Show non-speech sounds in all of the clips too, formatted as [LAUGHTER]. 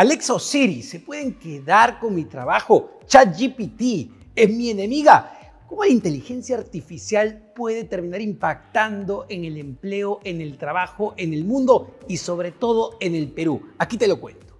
Alexa o Siri, ¿se pueden quedar con mi trabajo? ChatGPT es mi enemiga. ¿Cómo la inteligencia artificial puede terminar impactando en el empleo, en el trabajo, en el mundo y sobre todo en el Perú? Aquí te lo cuento.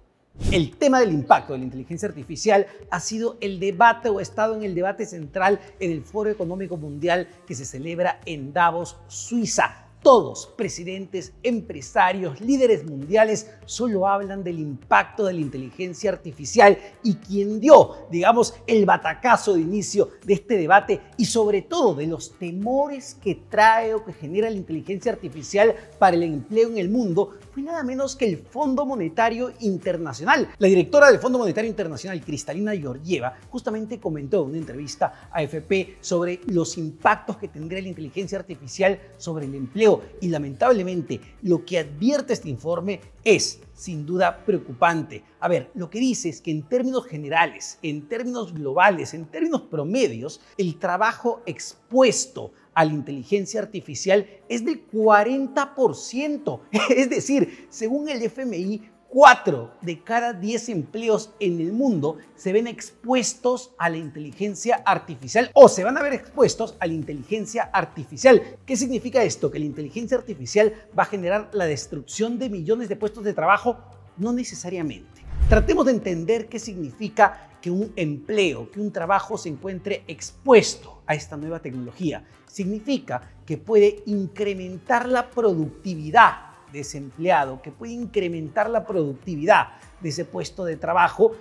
El tema del impacto de la inteligencia artificial ha sido el debate o ha estado en el debate central en el Foro Económico Mundial que se celebra en Davos, Suiza. Todos, presidentes, empresarios, líderes mundiales, solo hablan del impacto de la inteligencia artificial y quien dio, digamos, el batacazo de inicio de este debate y sobre todo de los temores que trae o que genera la inteligencia artificial para el empleo en el mundo, nada menos que el Fondo Monetario Internacional. La directora del Fondo Monetario Internacional, Cristalina Georgieva, justamente comentó en una entrevista a AFP sobre los impactos que tendría la inteligencia artificial sobre el empleo y lamentablemente lo que advierte este informe es sin duda preocupante. A ver, lo que dice es que en términos generales, en términos globales, en términos promedios, el trabajo expuesto a la inteligencia artificial es del 40%. [LAUGHS] Es decir, según el FMI, 4 de cada 10 empleos en el mundo se ven expuestos a la inteligencia artificial o se van a ver expuestos a la inteligencia artificial. ¿Qué significa esto? Que la inteligencia artificial va a generar la destrucción de millones de puestos de trabajo, no necesariamente. Tratemos de entender qué significa que un empleo, que un trabajo se encuentre expuesto a esta nueva tecnología. Significa que puede incrementar la productividad de ese empleado, que puede incrementar la productividad de ese puesto de trabajo,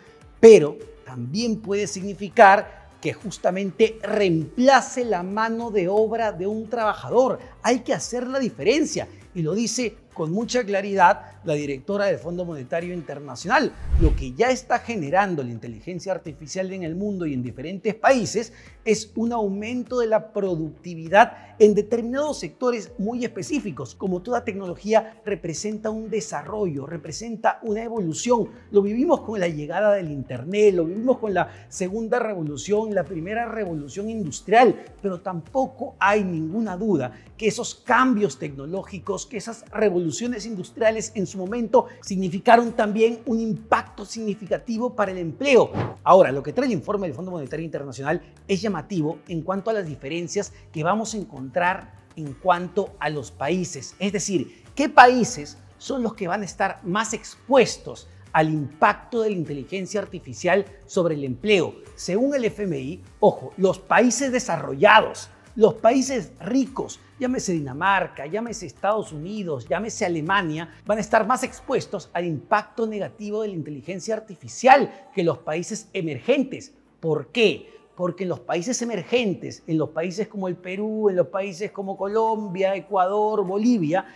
pero también puede significar que justamente reemplace la mano de obra de un trabajador. Hay que hacer la diferencia y lo dice con mucha claridad la directora del Fondo Monetario Internacional. Lo que ya está generando la inteligencia artificial en el mundo y en diferentes países es un aumento de la productividad en determinados sectores muy específicos. Como toda tecnología representa un desarrollo, representa una evolución. Lo vivimos con la llegada del Internet, lo vivimos con la segunda revolución, la primera revolución industrial, pero tampoco hay ninguna duda que esos cambios tecnológicos, que esas revoluciones industriales en su momento significaron también un impacto significativo para el empleo. Ahora, lo que trae el informe del Fondo Monetario Internacional es llamativo en cuanto a las diferencias que vamos a encontrar en cuanto a los países, es decir, qué países son los que van a estar más expuestos al impacto de la inteligencia artificial sobre el empleo. Según el FMI, ojo, los países desarrollados, los países ricos, llámese Dinamarca, llámese Estados Unidos, llámese Alemania, van a estar más expuestos al impacto negativo de la inteligencia artificial que los países emergentes. ¿Por qué? Porque en los países emergentes, en los países como el Perú, en los países como Colombia, Ecuador, Bolivia,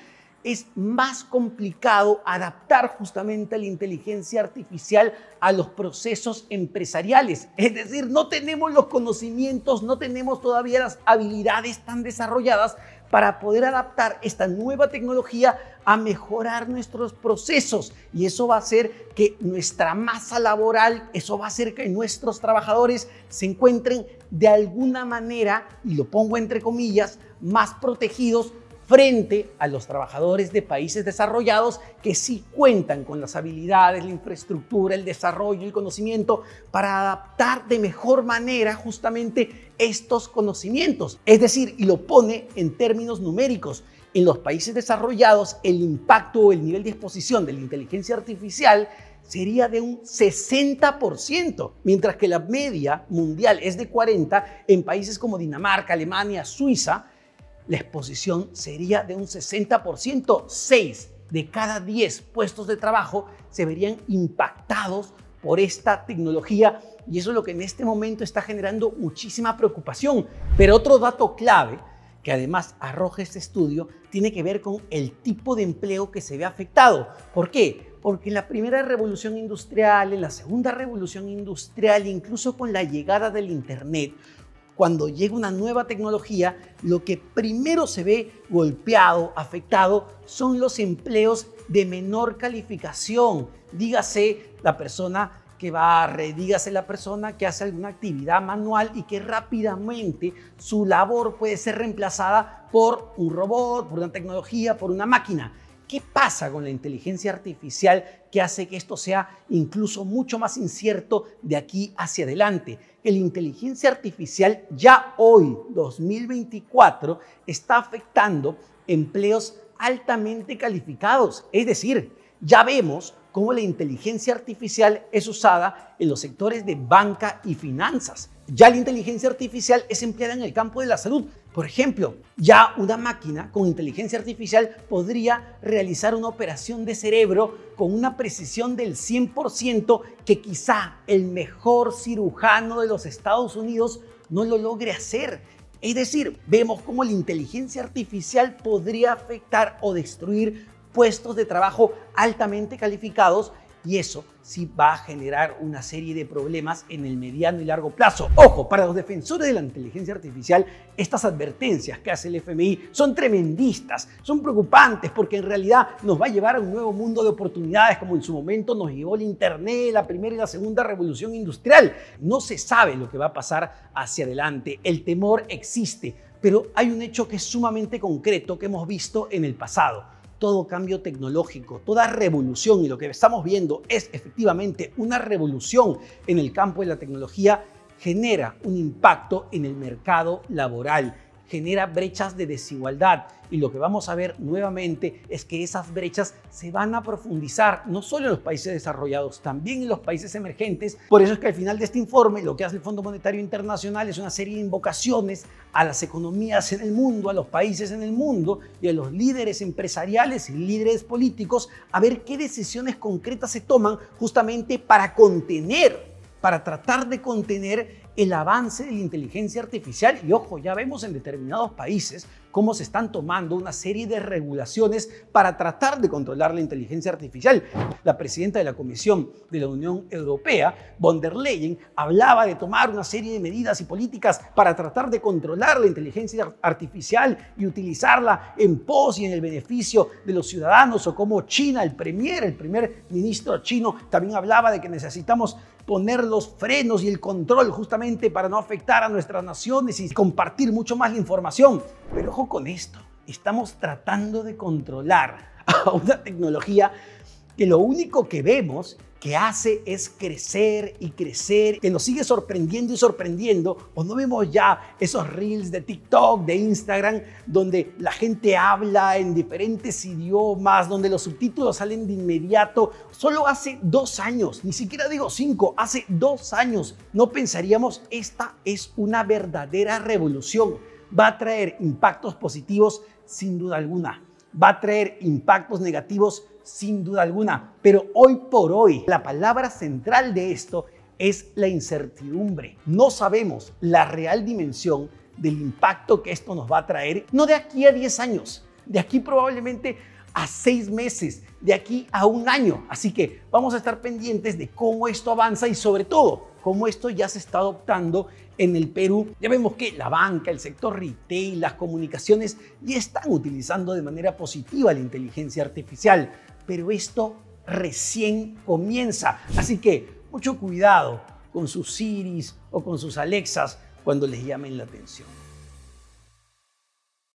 es más complicado adaptar justamente la inteligencia artificial a los procesos empresariales. Es decir, no tenemos los conocimientos, no tenemos todavía las habilidades tan desarrolladas para poder adaptar esta nueva tecnología a mejorar nuestros procesos. Y eso va a hacer que nuestra masa laboral, eso va a hacer que nuestros trabajadores se encuentren de alguna manera, y lo pongo entre comillas, más protegidos frente a los trabajadores de países desarrollados que sí cuentan con las habilidades, la infraestructura, el desarrollo, el conocimiento para adaptar de mejor manera justamente estos conocimientos. Es decir, y lo pone en términos numéricos, en los países desarrollados el impacto o el nivel de exposición de la inteligencia artificial sería de un 60%, mientras que la media mundial es de 40 en países como Dinamarca, Alemania, Suiza, la exposición sería de un 60%. 6 de cada diez puestos de trabajo se verían impactados por esta tecnología y eso es lo que en este momento está generando muchísima preocupación. Pero otro dato clave que además arroja este estudio tiene que ver con el tipo de empleo que se ve afectado. ¿Por qué? Porque en la primera revolución industrial, en la segunda revolución industrial, incluso con la llegada del Internet, cuando llega una nueva tecnología, lo que primero se ve golpeado, afectado, son los empleos de menor calificación. Dígase la persona que va barre, dígase la persona que hace alguna actividad manual y que rápidamente su labor puede ser reemplazada por un robot, por una tecnología, por una máquina. ¿Qué pasa con la inteligencia artificial que hace que esto sea incluso mucho más incierto de aquí hacia adelante? Que la inteligencia artificial ya hoy, 2024, está afectando empleos altamente calificados. Es decir, ya vemos cómo la inteligencia artificial es usada en los sectores de banca y finanzas. Ya la inteligencia artificial es empleada en el campo de la salud. Por ejemplo, ya una máquina con inteligencia artificial podría realizar una operación de cerebro con una precisión del 100% que quizá el mejor cirujano de los Estados Unidos no lo logre hacer. Es decir, vemos cómo la inteligencia artificial podría afectar o destruir puestos de trabajo altamente calificados y eso sí va a generar una serie de problemas en el mediano y largo plazo. Ojo, para los defensores de la inteligencia artificial, estas advertencias que hace el FMI son tremendistas, son preocupantes porque en realidad nos va a llevar a un nuevo mundo de oportunidades como en su momento nos llevó el Internet, la primera y la segunda revolución industrial. No se sabe lo que va a pasar hacia adelante, el temor existe, pero hay un hecho que es sumamente concreto que hemos visto en el pasado todo cambio tecnológico, toda revolución, y lo que estamos viendo es efectivamente una revolución en el campo de la tecnología, genera un impacto en el mercado laboral genera brechas de desigualdad y lo que vamos a ver nuevamente es que esas brechas se van a profundizar no solo en los países desarrollados, también en los países emergentes. Por eso es que al final de este informe lo que hace el Fondo Monetario Internacional es una serie de invocaciones a las economías en el mundo, a los países en el mundo y a los líderes empresariales y líderes políticos a ver qué decisiones concretas se toman justamente para contener para tratar de contener el avance de la inteligencia artificial y ojo, ya vemos en determinados países cómo se están tomando una serie de regulaciones para tratar de controlar la inteligencia artificial. La presidenta de la Comisión de la Unión Europea, von der Leyen, hablaba de tomar una serie de medidas y políticas para tratar de controlar la inteligencia artificial y utilizarla en pos y en el beneficio de los ciudadanos, o como China, el premier, el primer ministro chino, también hablaba de que necesitamos poner los frenos y el control justamente para no afectar a nuestras naciones y compartir mucho más información. Pero ojo con esto, estamos tratando de controlar [LAUGHS] a una tecnología que lo único que vemos que hace es crecer y crecer, que nos sigue sorprendiendo y sorprendiendo, ¿O no vemos ya esos reels de TikTok, de Instagram, donde la gente habla en diferentes idiomas, donde los subtítulos salen de inmediato. Solo hace dos años, ni siquiera digo cinco, hace dos años no pensaríamos esta es una verdadera revolución. Va a traer impactos positivos sin duda alguna va a traer impactos negativos sin duda alguna, pero hoy por hoy la palabra central de esto es la incertidumbre. No sabemos la real dimensión del impacto que esto nos va a traer, no de aquí a 10 años, de aquí probablemente a 6 meses, de aquí a un año. Así que vamos a estar pendientes de cómo esto avanza y sobre todo como esto ya se está adoptando en el Perú. Ya vemos que la banca, el sector retail, las comunicaciones ya están utilizando de manera positiva la inteligencia artificial, pero esto recién comienza. Así que mucho cuidado con sus Siris o con sus Alexas cuando les llamen la atención.